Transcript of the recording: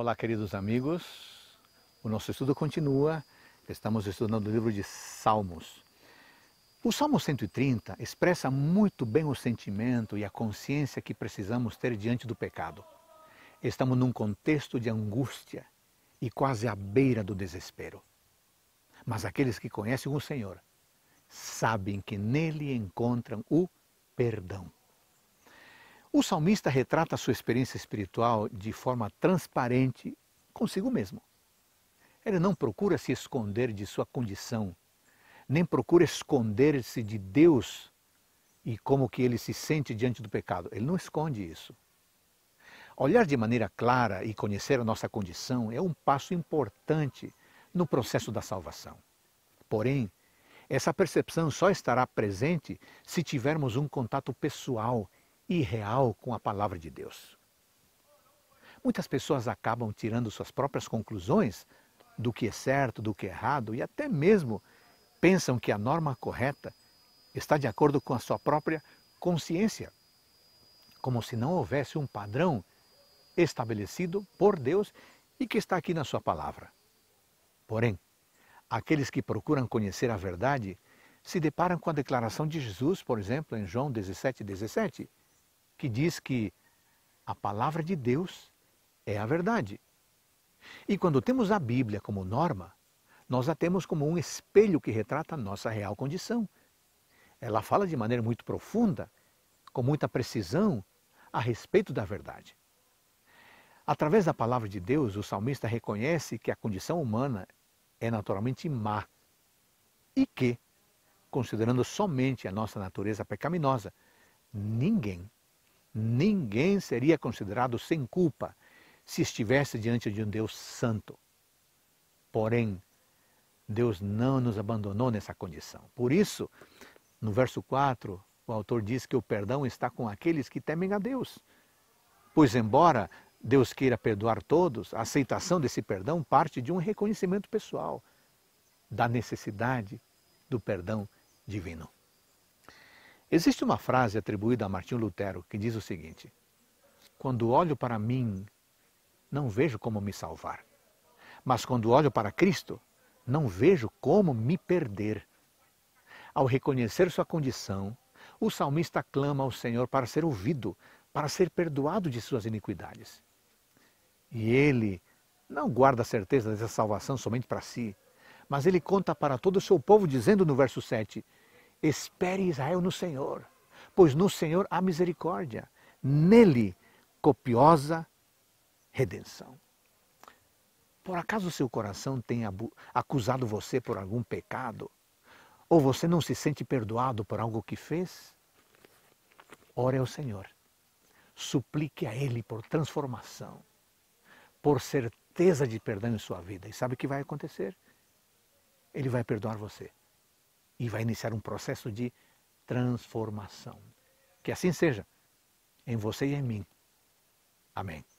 Olá, queridos amigos. O nosso estudo continua. Estamos estudando o livro de Salmos. O Salmo 130 expressa muito bem o sentimento e a consciência que precisamos ter diante do pecado. Estamos num contexto de angústia e quase à beira do desespero. Mas aqueles que conhecem o Senhor sabem que nele encontram o perdão. O salmista retrata a sua experiência espiritual de forma transparente consigo mesmo. Ele não procura se esconder de sua condição, nem procura esconder-se de Deus e como que ele se sente diante do pecado. Ele não esconde isso. Olhar de maneira clara e conhecer a nossa condição é um passo importante no processo da salvação. Porém, essa percepção só estará presente se tivermos um contato pessoal e real com a palavra de Deus. Muitas pessoas acabam tirando suas próprias conclusões do que é certo, do que é errado e até mesmo pensam que a norma correta está de acordo com a sua própria consciência, como se não houvesse um padrão estabelecido por Deus e que está aqui na sua palavra. Porém, aqueles que procuram conhecer a verdade se deparam com a declaração de Jesus, por exemplo, em João 17:17, 17, que diz que a palavra de Deus é a verdade. E quando temos a Bíblia como norma, nós a temos como um espelho que retrata a nossa real condição. Ela fala de maneira muito profunda, com muita precisão, a respeito da verdade. Através da palavra de Deus, o salmista reconhece que a condição humana é naturalmente má e que, considerando somente a nossa natureza pecaminosa, ninguém ninguém seria considerado sem culpa se estivesse diante de um Deus santo. Porém, Deus não nos abandonou nessa condição. Por isso, no verso 4, o autor diz que o perdão está com aqueles que temem a Deus. Pois, embora Deus queira perdoar todos, a aceitação desse perdão parte de um reconhecimento pessoal da necessidade do perdão divino. Existe uma frase atribuída a Martinho Lutero que diz o seguinte: Quando olho para mim, não vejo como me salvar. Mas quando olho para Cristo, não vejo como me perder. Ao reconhecer sua condição, o salmista clama ao Senhor para ser ouvido, para ser perdoado de suas iniquidades. E ele não guarda a certeza dessa salvação somente para si, mas ele conta para todo o seu povo, dizendo no verso 7: Espere Israel no Senhor, pois no Senhor há misericórdia, nele copiosa redenção. Por acaso seu coração tem acusado você por algum pecado? Ou você não se sente perdoado por algo que fez? Ore ao Senhor. Suplique a Ele por transformação, por certeza de perdão em sua vida. E sabe o que vai acontecer? Ele vai perdoar você e vai iniciar um processo de transformação. Que assim seja, em você e em mim. Amém.